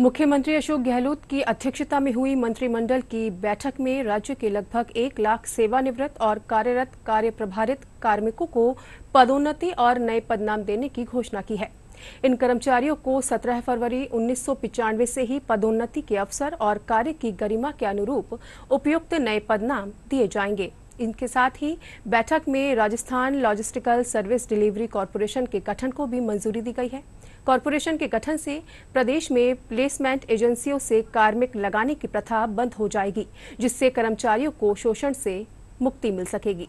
मुख्यमंत्री अशोक गहलोत की अध्यक्षता में हुई मंत्रिमंडल की बैठक में राज्य के लगभग एक लाख सेवानिवृत्त और कार्यरत कार्य प्रभारित कार्मिकों को पदोन्नति और नए पदनाम देने की घोषणा की है इन कर्मचारियों को 17 फरवरी उन्नीस से ही पदोन्नति के अवसर और कार्य की गरिमा के अनुरूप उपयुक्त नए पदनाम दिए जाएंगे इनके साथ ही बैठक में Rajasthan logistical service delivery corporation के गठन को भी मंजूरी दी गई है कॉरपोरेशन के गठन से प्रदेश में प्लेसमेंट एजेंसियों से कार्मिक लगाने की प्रथा बंद हो जाएगी जिससे कर्मचारियों को शोषण से मुक्ति मिल सकेगी